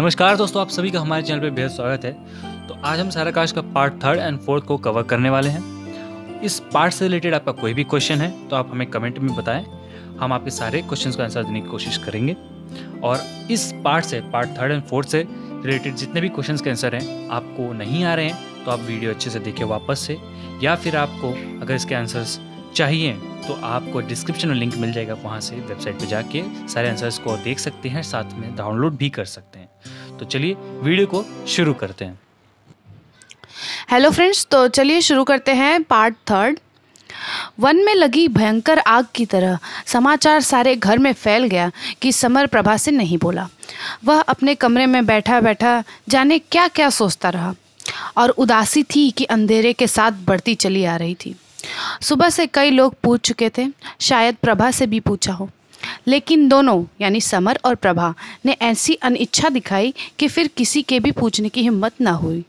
नमस्कार दोस्तों आप सभी का हमारे चैनल पे बेहद स्वागत है तो आज हम सारा काश का पार्ट थर्ड एंड फोर्थ को कवर करने वाले हैं इस पार्ट से रिलेटेड आपका कोई भी क्वेश्चन है तो आप हमें कमेंट में बताएं हम आपके सारे क्वेश्चंस का आंसर देने की कोशिश करेंगे और इस पार्ट से पार्ट थर्ड एंड फोर्थ से रिलेटेड जितने भी क्वेश्चन के आंसर हैं आपको नहीं आ रहे हैं तो आप वीडियो अच्छे से देखें वापस से या फिर आपको अगर इसके आंसर्स चाहिए तो आपको डिस्क्रिप्शन में लिंक मिल जाएगा वहाँ से वेबसाइट पर जाके सारे आंसर्स को देख सकते हैं साथ में डाउनलोड भी कर सकते हैं तो चलिए वीडियो को शुरू करते हैं हेलो फ्रेंड्स तो चलिए शुरू करते हैं पार्ट थर्ड वन में लगी भयंकर आग की तरह समाचार सारे घर में फैल गया कि समर प्रभा से नहीं बोला वह अपने कमरे में बैठा बैठा जाने क्या क्या सोचता रहा और उदासी थी कि अंधेरे के साथ बढ़ती चली आ रही थी सुबह से कई लोग पूछ चुके थे शायद प्रभा से भी पूछा हो लेकिन दोनों यानी समर और प्रभा ने ऐसी अनिच्छा दिखाई कि फिर किसी के भी पूछने की हिम्मत ना हुई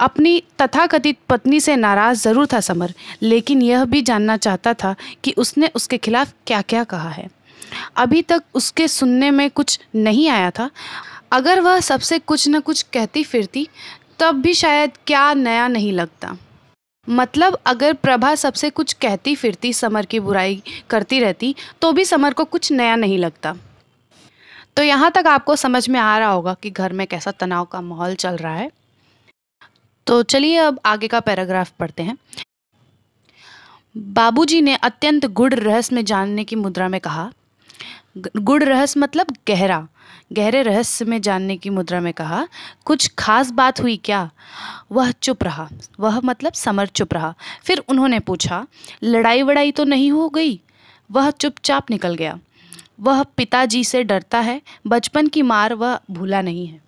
अपनी तथाकथित पत्नी से नाराज़ ज़रूर था समर लेकिन यह भी जानना चाहता था कि उसने उसके खिलाफ क्या क्या कहा है अभी तक उसके सुनने में कुछ नहीं आया था अगर वह सबसे कुछ न कुछ कहती फिरती तब भी शायद क्या नया नहीं लगता मतलब अगर प्रभा सबसे कुछ कहती फिरती समर की बुराई करती रहती तो भी समर को कुछ नया नहीं लगता तो यहाँ तक आपको समझ में आ रहा होगा कि घर में कैसा तनाव का माहौल चल रहा है तो चलिए अब आगे का पैराग्राफ पढ़ते हैं बाबूजी ने अत्यंत गुड़ रहस्य में जानने की मुद्रा में कहा गुड़ रहस्य मतलब गहरा गहरे रहस्य में जानने की मुद्रा में कहा कुछ खास बात हुई क्या वह चुप रहा वह मतलब समर चुप रहा फिर उन्होंने पूछा लड़ाई वड़ाई तो नहीं हो गई वह चुपचाप निकल गया वह पिताजी से डरता है बचपन की मार वह भूला नहीं है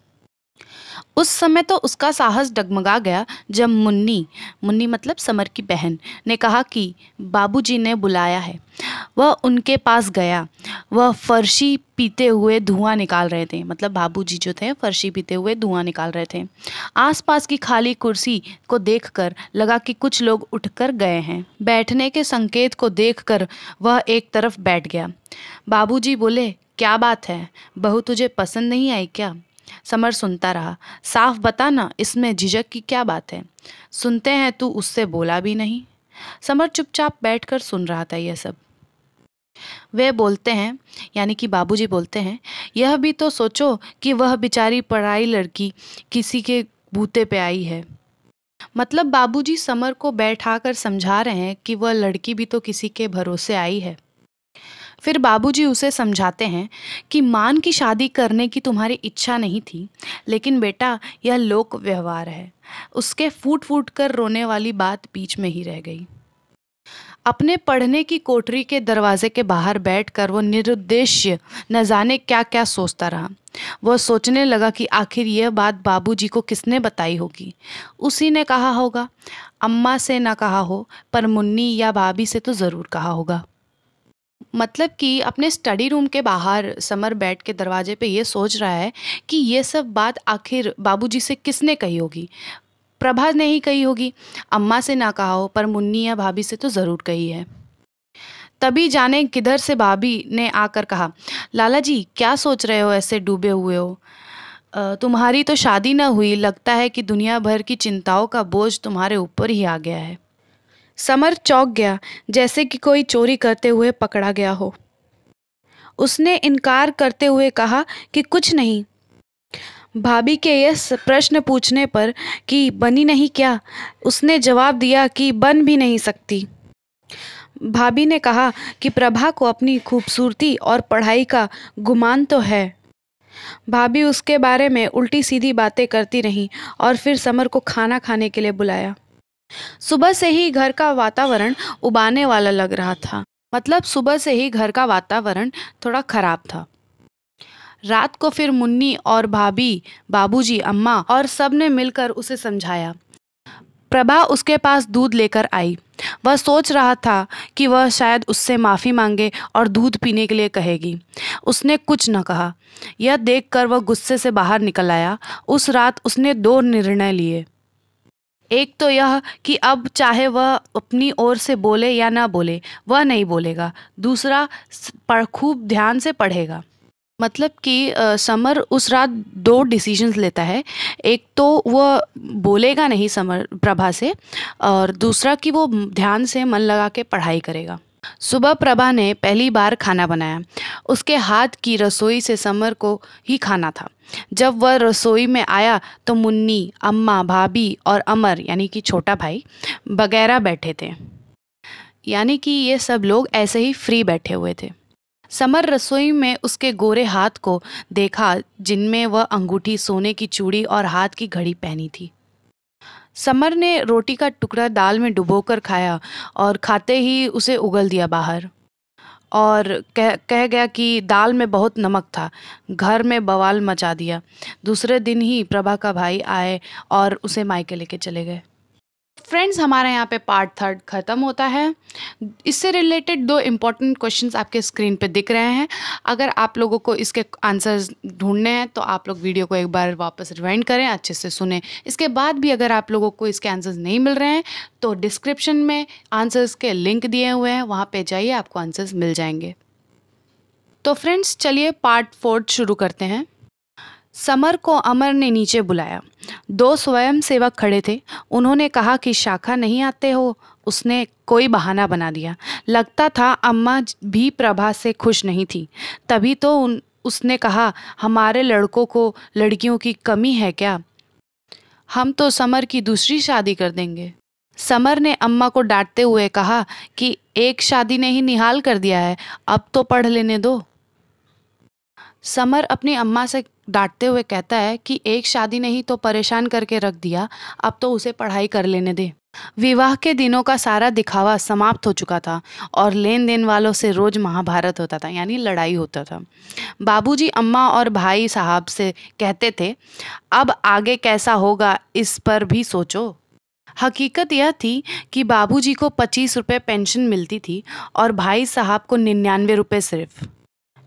उस समय तो उसका साहस डगमगा गया जब मुन्नी मुन्नी मतलब समर की बहन ने कहा कि बाबूजी ने बुलाया है वह उनके पास गया वह फर्शी पीते हुए धुआं निकाल रहे थे मतलब बाबूजी जो थे फर्शी पीते हुए धुआं निकाल रहे थे आसपास की खाली कुर्सी को देखकर लगा कि कुछ लोग उठकर गए हैं बैठने के संकेत को देखकर वह एक तरफ बैठ गया बाबूजी बोले क्या बात है बहू तुझे पसंद नहीं आई क्या समर सुनता रहा साफ बता ना इसमें झिझक की क्या बात है सुनते हैं तू उससे बोला भी नहीं समर चुपचाप बैठकर सुन रहा था यह सब वे बोलते हैं यानी कि बाबूजी बोलते हैं यह भी तो सोचो कि वह बेचारी पढ़ाई लड़की किसी के बूते पे आई है मतलब बाबूजी समर को बैठा कर समझा रहे हैं कि वह लड़की भी तो किसी के भरोसे आई है फिर बाबूजी उसे समझाते हैं कि मान की शादी करने की तुम्हारी इच्छा नहीं थी लेकिन बेटा यह लोक व्यवहार है उसके फूट फूट कर रोने वाली बात बीच में ही रह गई अपने पढ़ने की कोठरी के दरवाजे के बाहर बैठकर वो निरुद्देश्य न जाने क्या क्या सोचता रहा वह सोचने लगा कि आखिर यह बात बाबूजी को किसने बताई होगी उसी ने कहा होगा अम्मा से ना कहा हो पर मुन्नी या भाभी से तो ज़रूर कहा होगा मतलब कि अपने स्टडी रूम के बाहर समर बैठ के दरवाजे पे ये सोच रहा है कि ये सब बात आखिर बाबूजी से किसने कही होगी प्रभा ने ही कही होगी अम्मा से ना कहा हो पर मुन्नी या भाभी से तो ज़रूर कही है तभी जाने किधर से भाभी ने आकर कहा लाला जी क्या सोच रहे हो ऐसे डूबे हुए हो तुम्हारी तो शादी ना हुई लगता है कि दुनिया भर की चिंताओं का बोझ तुम्हारे ऊपर ही आ गया है समर चौक गया जैसे कि कोई चोरी करते हुए पकड़ा गया हो उसने इनकार करते हुए कहा कि कुछ नहीं भाभी के यह प्रश्न पूछने पर कि बनी नहीं क्या उसने जवाब दिया कि बन भी नहीं सकती भाभी ने कहा कि प्रभा को अपनी खूबसूरती और पढ़ाई का गुमान तो है भाभी उसके बारे में उल्टी सीधी बातें करती रहीं और फिर समर को खाना खाने के लिए बुलाया सुबह से ही घर का वातावरण उबाने वाला लग रहा था मतलब सुबह से ही घर का वातावरण थोड़ा खराब था रात को फिर मुन्नी और भाभी बाबूजी अम्मा और सब ने मिलकर उसे समझाया प्रभा उसके पास दूध लेकर आई वह सोच रहा था कि वह शायद उससे माफ़ी मांगे और दूध पीने के लिए कहेगी उसने कुछ न कहा यह देखकर वह गुस्से से बाहर निकल आया उस रात उसने दो निर्णय लिए एक तो यह कि अब चाहे वह अपनी ओर से बोले या ना बोले वह नहीं बोलेगा दूसरा पढ़ खूब ध्यान से पढ़ेगा मतलब कि समर उस रात दो डिसीजंस लेता है एक तो वह बोलेगा नहीं समर प्रभा से और दूसरा कि वो ध्यान से मन लगा के पढ़ाई करेगा सुबह प्रभा ने पहली बार खाना बनाया उसके हाथ की रसोई से समर को ही खाना था जब वह रसोई में आया तो मुन्नी अम्मा भाभी और अमर यानी कि छोटा भाई वगैरह बैठे थे यानी कि ये सब लोग ऐसे ही फ्री बैठे हुए थे समर रसोई में उसके गोरे हाथ को देखा जिनमें वह अंगूठी सोने की चूड़ी और हाथ की घड़ी पहनी थी समर ने रोटी का टुकड़ा दाल में डुबोकर खाया और खाते ही उसे उगल दिया बाहर और कह कह गया कि दाल में बहुत नमक था घर में बवाल मचा दिया दूसरे दिन ही प्रभा का भाई आए और उसे मायके लेके चले गए फ्रेंड्स हमारा यहाँ पे पार्ट थर्ड ख़त्म होता है इससे रिलेटेड दो इम्पॉर्टेंट क्वेश्चंस आपके स्क्रीन पे दिख रहे हैं अगर आप लोगों को इसके आंसर्स ढूंढने हैं तो आप लोग वीडियो को एक बार वापस रिवाइंड करें अच्छे से सुने इसके बाद भी अगर आप लोगों को इसके आंसर्स नहीं मिल रहे हैं तो डिस्क्रिप्शन में आंसर्स के लिंक दिए हुए हैं वहाँ पर जाइए आपको आंसर्स मिल जाएंगे तो फ्रेंड्स चलिए पार्ट फोर्थ शुरू करते हैं समर को अमर ने नीचे बुलाया दो स्वयंसेवक खड़े थे उन्होंने कहा कि शाखा नहीं आते हो उसने कोई बहाना बना दिया लगता था अम्मा भी प्रभा से खुश नहीं थी तभी तो उन उसने कहा हमारे लड़कों को लड़कियों की कमी है क्या हम तो समर की दूसरी शादी कर देंगे समर ने अम्मा को डांटते हुए कहा कि एक शादी ने ही निहाल कर दिया है अब तो पढ़ लेने दो समर अपनी अम्मा से डांटते हुए कहता है कि एक शादी नहीं तो परेशान करके रख दिया अब तो उसे पढ़ाई कर लेने दे विवाह के दिनों का सारा दिखावा समाप्त हो चुका था और लेन देन वालों से रोज महाभारत होता था यानी लड़ाई होता था बाबूजी अम्मा और भाई साहब से कहते थे अब आगे कैसा होगा इस पर भी सोचो हकीकत यह थी कि बाबूजी को पच्चीस रुपये पेंशन मिलती थी और भाई साहब को निन्यानवे रुपये सिर्फ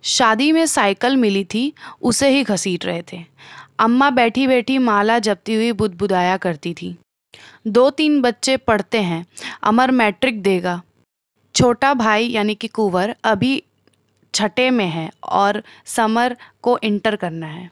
शादी में साइकिल मिली थी उसे ही घसीट रहे थे अम्मा बैठी बैठी माला जपती हुई बुदबुदाया करती थी दो तीन बच्चे पढ़ते हैं अमर मैट्रिक देगा छोटा भाई यानी कि कुंवर अभी छठे में है और समर को इंटर करना है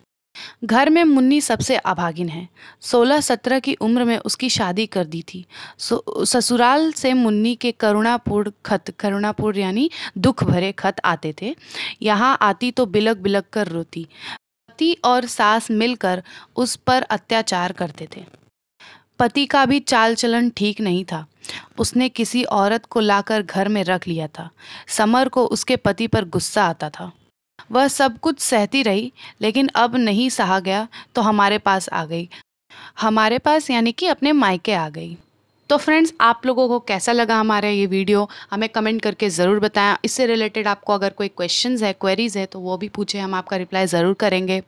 घर में मुन्नी सबसे अभागिन है सोलह सत्रह की उम्र में उसकी शादी कर दी थी ससुराल से मुन्नी के करुणापूर्ण खत करुणापूर्ण यानी दुख भरे खत आते थे यहाँ आती तो बिलक बिलक कर रोती पति और सास मिलकर उस पर अत्याचार करते थे पति का भी चाल चलन ठीक नहीं था उसने किसी औरत को लाकर घर में रख लिया था समर को उसके पति पर गुस्सा आता था वह सब कुछ सहती रही लेकिन अब नहीं सहा गया तो हमारे पास आ गई हमारे पास यानी कि अपने मायके आ गई तो फ्रेंड्स आप लोगों को कैसा लगा हमारा ये वीडियो हमें कमेंट करके ज़रूर बताएं इससे रिलेटेड आपको अगर कोई क्वेश्चंस है क्वेरीज़ है तो वो भी पूछें हम आपका रिप्लाई ज़रूर करेंगे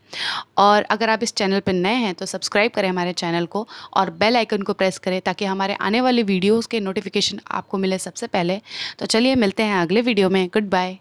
और अगर आप इस चैनल पर नए हैं तो सब्सक्राइब करें हमारे चैनल को और बेल आइकन को प्रेस करें ताकि हमारे आने वाले वीडियोज़ के नोटिफिकेशन आपको मिले सबसे पहले तो चलिए मिलते हैं अगले वीडियो में गुड बाय